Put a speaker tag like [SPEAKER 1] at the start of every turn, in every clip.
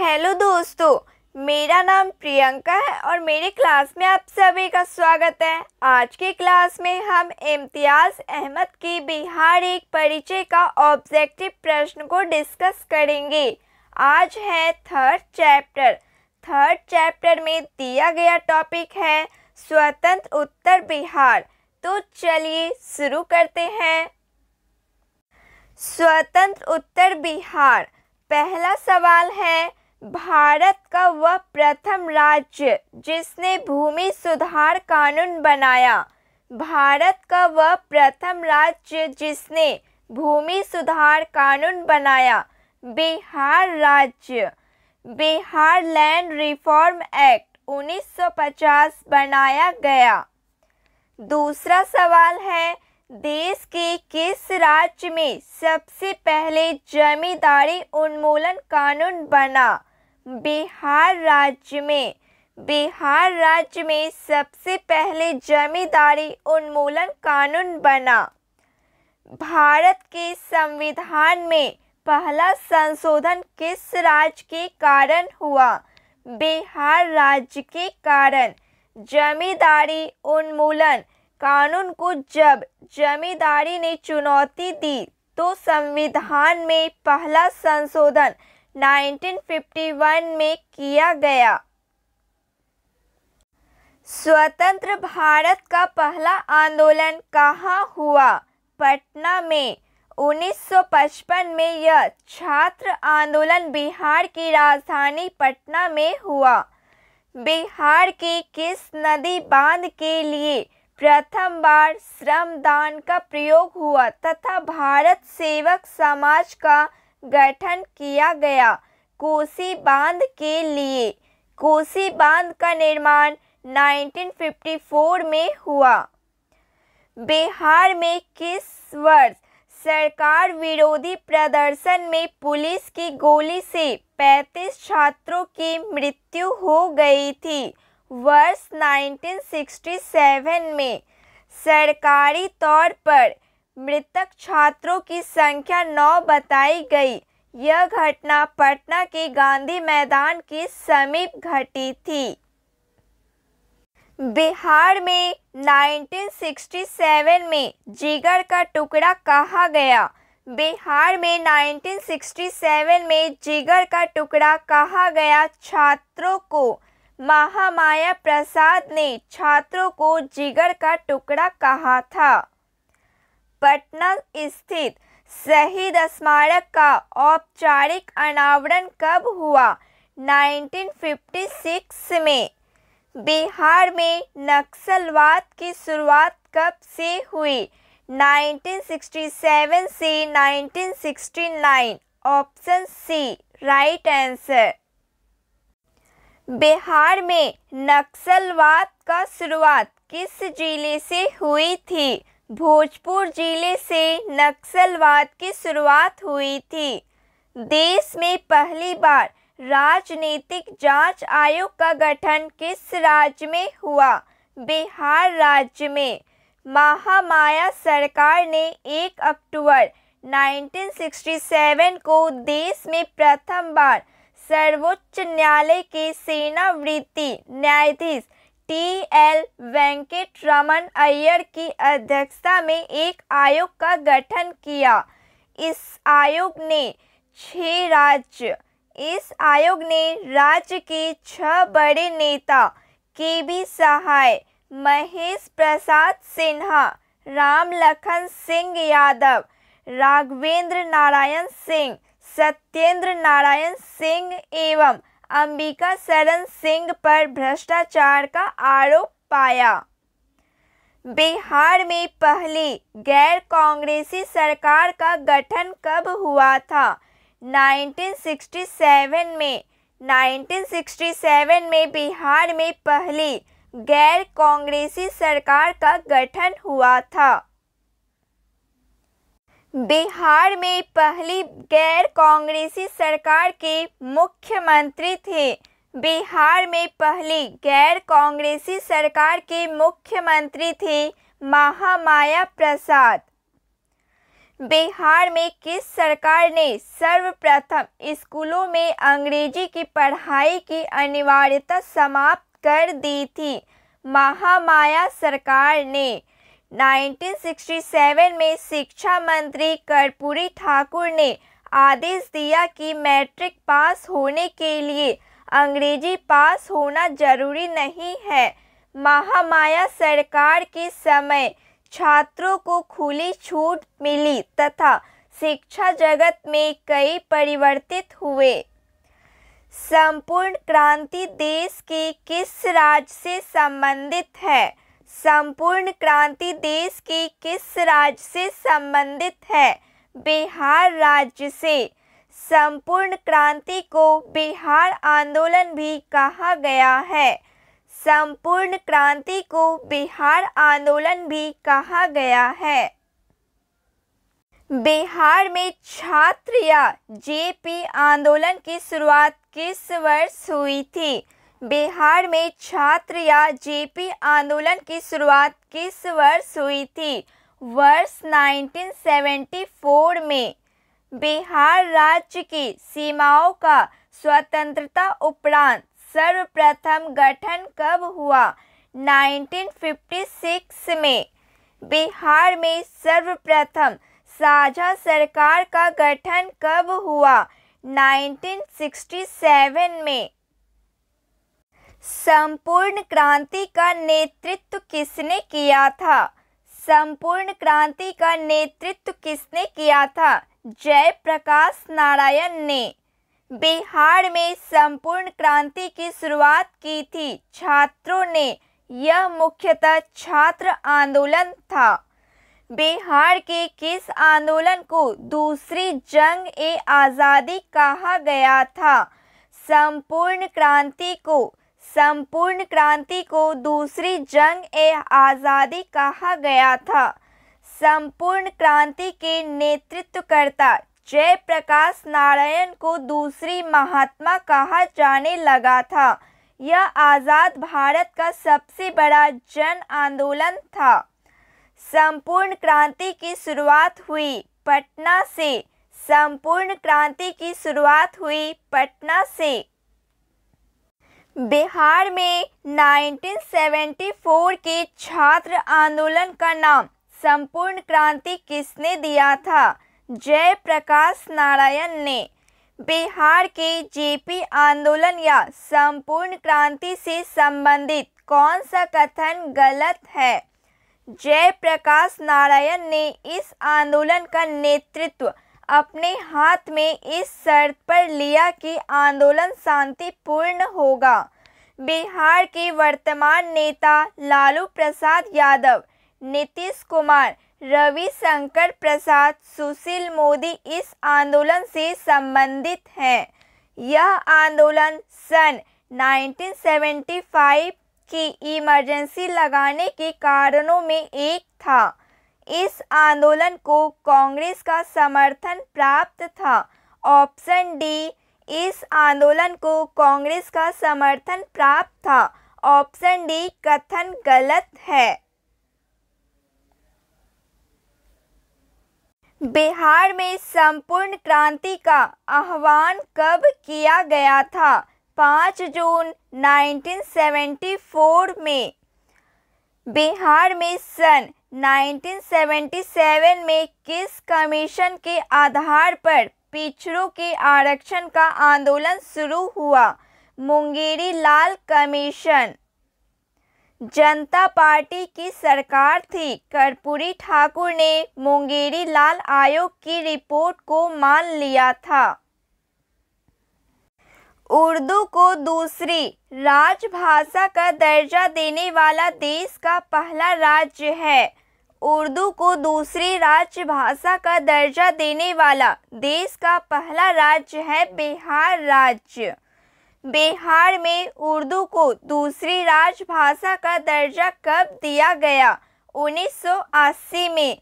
[SPEAKER 1] hello दोस्तों मेरा नाम प्रियंका है और मेरे क्लास में आप सभी का स्वागत है आज के क्लास में हम इम्तियाज़ अहमद की बिहार एक परिचय का ऑब्जेक्टिव प्रश्न को डिस्कस करेंगे आज है थर्ड चैप्टर थर्ड चैप्टर में दिया गया टॉपिक है स्वतंत्र उत्तर बिहार तो चलिए शुरू करते हैं स्वतंत्र उत्तर बिहार पहला सवाल है भारत का वह प्रथम राज्य जिसने भूमि सुधार कानून बनाया भारत का वह प्रथम राज्य जिसने भूमि सुधार कानून बनाया बिहार राज्य बिहार लैंड रिफॉर्म एक्ट 1950 बनाया गया दूसरा सवाल है देश के किस राज्य में सबसे पहले जमींदारी उन्मूलन कानून बना बिहार राज्य में बिहार राज्य में सबसे पहले जमींदारी उन्मूलन कानून बना भारत के संविधान में पहला संशोधन किस राज्य के कारण हुआ बिहार राज्य के कारण जमींदारी उन्मूलन कानून को जब जमींदारी ने चुनौती दी तो संविधान में पहला संशोधन 1951 में किया गया स्वतंत्र भारत का पहला आंदोलन कहाँ हुआ पटना में 1955 में यह छात्र आंदोलन बिहार की राजधानी पटना में हुआ बिहार के किस नदी बांध के लिए प्रथम बार श्रमदान का प्रयोग हुआ तथा भारत सेवक समाज का गठन किया गया कोसी बांध के लिए कोसी बांध का निर्माण 1954 में हुआ बिहार में किस वर्ष सरकार विरोधी प्रदर्शन में पुलिस की गोली से 35 छात्रों की मृत्यु हो गई थी वर्ष 1967 में सरकारी तौर पर मृतक छात्रों की संख्या नौ बताई गई यह घटना पटना के गांधी मैदान के समीप घटी थी बिहार में 1967 में जिगर का टुकड़ा कहा गया बिहार में 1967 में जिगर का टुकड़ा कहा गया छात्रों को महामाया प्रसाद ने छात्रों को जिगर का टुकड़ा कहा था पटना स्थित शहीद स्मारक का औपचारिक अनावरण कब हुआ 1956 में बिहार में नक्सलवाद की शुरुआत कब से हुई 1967 से 1969 option C right answer Bihar में नक्सलवाद का शुरुआत किस जिले से हुई थी भोजपुर जिले से नक्सलवाद की शुरुआत हुई थी देश में पहली बार राजनीतिक जांच आयोग का गठन किस राज्य में हुआ बिहार राज्य में महामाया सरकार ने 1 अक्टूबर 1967 को देश में प्रथम बार सर्वोच्च न्यायालय के सेनावृत्ति न्यायाधीश टी एल वेंकट रमन अय्यर की अध्यक्षता में एक आयोग का गठन किया इस आयोग ने छ राज्य इस आयोग ने राज्य के छह बड़े नेता के बी सहाय महेश प्रसाद सिन्हा राम लखन सिंह यादव राघवेंद्र नारायण सिंह सत्येंद्र नारायण सिंह एवं अंबिका शरण सिंह पर भ्रष्टाचार का आरोप पाया बिहार में पहली गैर कांग्रेसी सरकार का गठन कब हुआ था 1967 में 1967 में बिहार में पहली गैर कांग्रेसी सरकार का गठन हुआ था बिहार में पहली गैर कांग्रेसी सरकार के मुख्यमंत्री थे बिहार में पहली गैर कांग्रेसी सरकार के मुख्यमंत्री थे महामाया प्रसाद बिहार में किस सरकार ने सर्वप्रथम स्कूलों में अंग्रेजी की पढ़ाई की अनिवार्यता समाप्त कर दी थी महामाया सरकार ने 1967 में शिक्षा मंत्री कर्पूरी ठाकुर ने आदेश दिया कि मैट्रिक पास होने के लिए अंग्रेजी पास होना जरूरी नहीं है महामाया सरकार के समय छात्रों को खुली छूट मिली तथा शिक्षा जगत में कई परिवर्तित हुए संपूर्ण क्रांति देश के किस राज्य से संबंधित है संपूर्ण क्रांति देश के किस राज्य से संबंधित है बिहार राज्य से संपूर्ण क्रांति को बिहार आंदोलन भी कहा गया है संपूर्ण क्रांति को बिहार आंदोलन भी कहा गया है बिहार में छात्र या जेपी आंदोलन की शुरुआत किस वर्ष हुई थी बिहार में छात्र या जेपी आंदोलन की शुरुआत किस वर्ष हुई थी वर्ष 1974 में बिहार राज्य की सीमाओं का स्वतंत्रता उपरांत सर्वप्रथम गठन कब हुआ 1956 में बिहार में सर्वप्रथम साझा सरकार का गठन कब हुआ 1967 में संपूर्ण क्रांति का नेतृत्व किसने किया था संपूर्ण क्रांति का नेतृत्व किसने किया था जयप्रकाश नारायण ने बिहार में संपूर्ण क्रांति की शुरुआत की थी छात्रों ने यह मुख्यतः छात्र आंदोलन था बिहार के किस आंदोलन को दूसरी जंग ए आज़ादी कहा गया था संपूर्ण क्रांति को संपूर्ण क्रांति को दूसरी जंग ए आज़ादी कहा गया था संपूर्ण क्रांति के नेतृत्वकर्ता जयप्रकाश नारायण को दूसरी महात्मा कहा जाने लगा था यह आज़ाद भारत का सबसे बड़ा जन आंदोलन था संपूर्ण क्रांति की शुरुआत हुई पटना से संपूर्ण क्रांति की शुरुआत हुई पटना से बिहार में 1974 के छात्र आंदोलन का नाम संपूर्ण क्रांति किसने दिया था जयप्रकाश नारायण ने बिहार के जेपी आंदोलन या संपूर्ण क्रांति से संबंधित कौन सा कथन गलत है जयप्रकाश नारायण ने इस आंदोलन का नेतृत्व अपने हाथ में इस शर्त पर लिया कि आंदोलन शांतिपूर्ण होगा बिहार के वर्तमान नेता लालू प्रसाद यादव नीतीश कुमार रविशंकर प्रसाद सुशील मोदी इस आंदोलन से संबंधित हैं यह आंदोलन सन 1975 की इमरजेंसी लगाने के कारणों में एक था इस आंदोलन को कांग्रेस का समर्थन प्राप्त था ऑप्शन डी इस आंदोलन को कांग्रेस का समर्थन प्राप्त था ऑप्शन डी कथन गलत है बिहार में संपूर्ण क्रांति का आह्वान कब किया गया था पाँच जून 1974 में बिहार में सन 1977 में किस कमीशन के आधार पर पिछड़ों के आरक्षण का आंदोलन शुरू हुआ मुंगेरी लाल कमीशन जनता पार्टी की सरकार थी कर्पूरी ठाकुर ने मुंगेरी लाल आयोग की रिपोर्ट को मान लिया था उर्दू को दूसरी राजभाषा का दर्जा देने वाला देश का पहला राज्य है उर्दू को दूसरी राजभाषा का दर्जा देने वाला देश का पहला राज्य है बिहार राज्य बिहार में उर्दू को दूसरी राजभाषा का दर्जा कब दिया गया 1980 में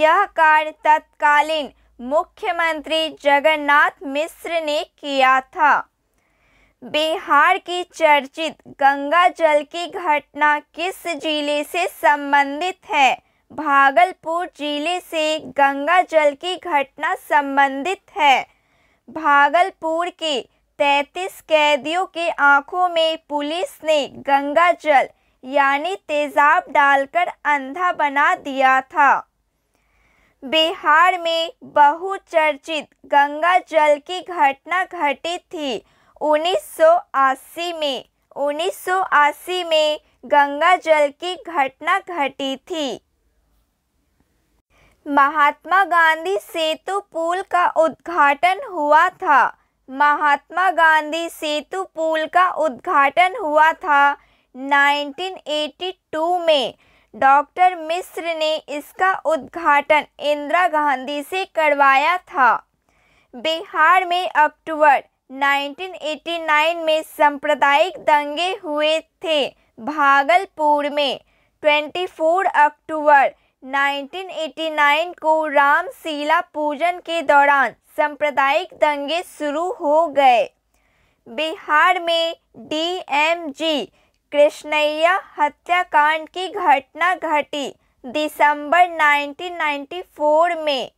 [SPEAKER 1] यह कार्य तत्कालीन मुख्यमंत्री जगन्नाथ मिश्र ने किया था बिहार की चर्चित गंगा जल की घटना किस जिले से संबंधित है भागलपुर जिले से गंगा जल की घटना संबंधित है भागलपुर के तैतीस कैदियों के आंखों में पुलिस ने गंगा जल यानी तेजाब डालकर अंधा बना दिया था बिहार में बहुचर्चित गंगा जल की घटना घटी थी 1980 में 1980 में गंगा जल की घटना घटी थी महात्मा गांधी सेतु पुल का उद्घाटन हुआ था महात्मा गांधी सेतु पुल का उद्घाटन हुआ था 1982 में डॉक्टर मिश्र ने इसका उद्घाटन इंदिरा गांधी से करवाया था बिहार में अक्टूबर 1989 में सांप्रदायिक दंगे हुए थे भागलपुर में 24 अक्टूबर 1989 को रामशीला पूजन के दौरान सांप्रदायिक दंगे शुरू हो गए बिहार में डीएमजी कृष्णैया हत्याकांड की घटना घटी दिसंबर 1994 में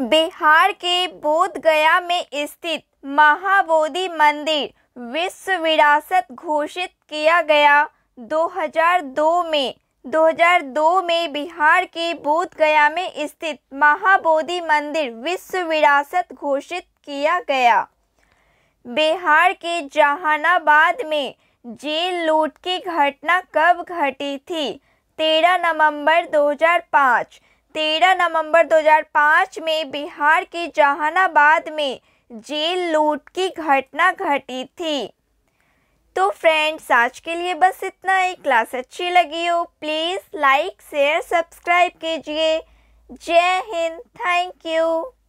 [SPEAKER 1] बिहार के बोध गया में स्थित महाबोधि मंदिर विश्व विरासत घोषित किया गया 2002 में 2002 में बिहार के बोध गया में स्थित महाबोधि मंदिर विश्व विरासत घोषित किया गया बिहार के जहानाबाद में जेल लूट की घटना कब घटी थी 13 नवंबर 2005 तेरह नवंबर 2005 में बिहार के जहानाबाद में जेल लूट की घटना घटी थी तो फ्रेंड्स आज के लिए बस इतना ही क्लास अच्छी लगी हो प्लीज़ लाइक शेयर सब्सक्राइब कीजिए जय हिंद थैंक यू